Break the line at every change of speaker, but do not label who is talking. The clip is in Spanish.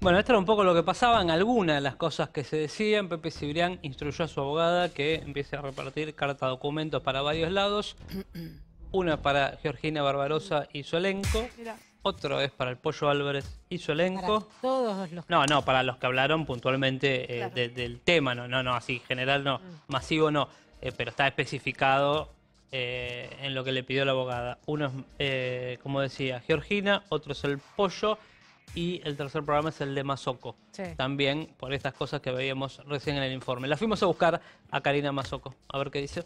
Bueno, esto era un poco lo que pasaba en algunas de las cosas que se decían. Pepe Cibrián instruyó a su abogada que empiece a repartir carta documentos para varios lados. Una para Georgina Barbarosa y su elenco. Otro es para el Pollo Álvarez y su elenco. todos los... No, no, para los que hablaron puntualmente eh, del tema. No, no, no, así general no. Mm. Masivo no. Eh, pero está especificado eh, en lo que le pidió la abogada. Uno es, como decía, Georgina. Otro es el Pollo. Y el tercer programa es el de Mazoco. También por estas cosas que veíamos recién en el informe. La fuimos a buscar a Karina Mazoco. A ver qué dice.